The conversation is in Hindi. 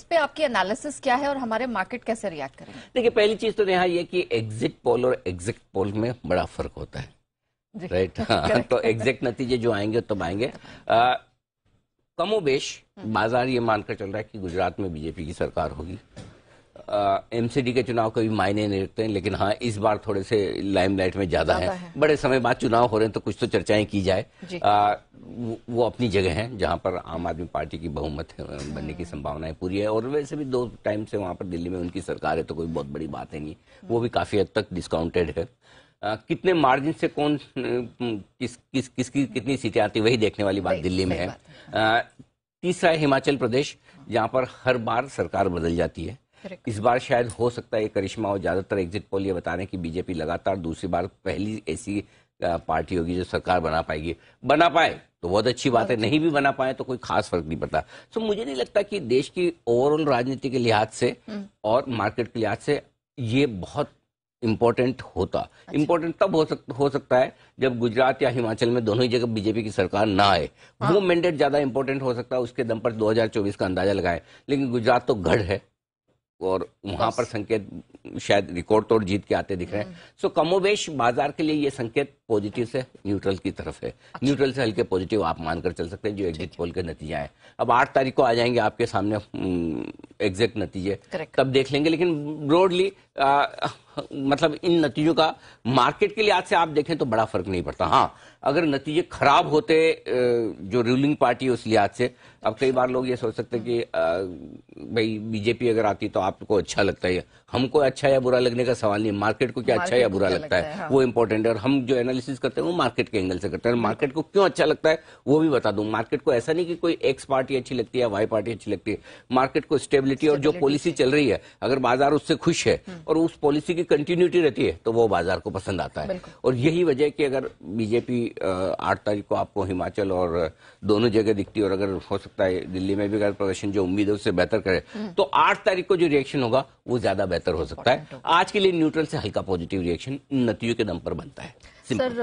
इस पे आपकी एनालिसिस क्या है और हमारे मार्केट कैसे रिएक्ट करें देखिए पहली चीज तो यहाँ ये कि एग्जिट पोल और एग्जिट पोल में बड़ा फर्क होता है राइट हाँ, तो एग्जेक्ट नतीजे जो आएंगे तब तो आएंगे कमोबेश हम्म। बाजार ये मानकर चल रहा है कि गुजरात में बीजेपी की सरकार होगी एमसीडी के चुनाव कभी मायने नहीं रखते हैं लेकिन हाँ इस बार थोड़े से लाइमलाइट में ज्यादा है।, है बड़े समय बाद चुनाव हो रहे हैं तो कुछ तो चर्चाएं की जाए वो अपनी जगह है जहाँ पर आम आदमी पार्टी की बहुमत बनने की संभावनाएं पूरी है और वैसे भी दो टाइम से वहाँ पर दिल्ली में उनकी सरकार है तो कोई बहुत बड़ी बात है नहीं वो भी काफ़ी हद तक डिस्काउंटेड है आ, कितने मार्जिन से कौन किस किस किसकी कितनी सीटें आती वही देखने वाली बात दिल्ली में है तीसरा है हिमाचल प्रदेश जहाँ पर हर बार सरकार बदल जाती है इस बार शायद हो सकता है करिश्मा और ज्यादातर एग्जिट पोल ये बता रहे हैं कि बीजेपी लगातार दूसरी बार पहली ऐसी पार्टी होगी जो सरकार बना पाएगी बना पाए तो बहुत अच्छी बात है अच्छा। नहीं भी बना पाए तो कोई खास फर्क नहीं पड़ता सो मुझे नहीं लगता कि देश की ओवरऑल राजनीति के लिहाज से हम्म। और मार्केट के लिहाज से ये बहुत इम्पोर्टेंट होता इम्पोर्टेंट अच्छा। तब हो, सक, हो सकता है जब गुजरात या हिमाचल में दोनों ही जगह बीजेपी की सरकार ना आए हाँ। वो मैंडेट ज्यादा इम्पोर्टेंट हो सकता है उसके दम पर 2024 का अंदाजा लगाए लेकिन गुजरात तो गढ़ है और वहां पर संकेत शायद रिकॉर्ड तोड़ जीत के आते दिख रहे हैं सो mm. कमोवेश बाजार के लिए ये संकेत पॉजिटिव से न्यूट्रल की तरफ है अच्छा। न्यूट्रल से हल्के पॉजिटिव आप मानकर चल सकते हैं जो एग्जिट पोल के नतीजे हैं अब आठ तारीख को आ जाएंगे आपके सामने हम्म, एग्जैक्ट नतीजे तब देख लेंगे लेकिन ब्रॉडली मतलब इन नतीजों का मार्केट के लिहाज से आप देखें तो बड़ा फर्क नहीं पड़ता हाँ अगर नतीजे खराब होते जो रूलिंग पार्टी है उस लिहाज से अब कई बार लोग ये सोच सकते कि भाई बीजेपी अगर आती तो आपको अच्छा लगता है हमको अच्छा या बुरा लगने का सवाल नहीं मार्केट को क्या मार्केट अच्छा या बुरा लगता, लगता है हाँ। वो इंपॉर्टेंट है और हम जो एनालिसिस करते हैं वो मार्केट के एंगल से करते हैं मार्केट को क्यों अच्छा लगता है वो भी बता दू मार्केट को ऐसा नहीं कि कोई एक्स पार्टी अच्छी लगती है वाई पार्टी अच्छी लगती है मार्केट को स्टेबल स्टेबिलिटी और जो पॉलिसी चल रही है अगर बाजार उससे खुश है हम्म। और उस पॉलिसी की कंटिन्यूटी रहती है तो वो बाजार को पसंद आता है और यही वजह कि अगर बीजेपी आठ तारीख को आपको हिमाचल और दोनों जगह दिखती है और अगर हो सकता है दिल्ली में भी अगर प्रदर्शन जो उम्मीद है उससे बेहतर करे हम्म। तो आठ तारीख को जो रिएक्शन होगा वो ज्यादा बेहतर हो सकता है आज के लिए न्यूट्रल से हल्का पॉजिटिव रिएक्शन नतीजों के दम पर बनता है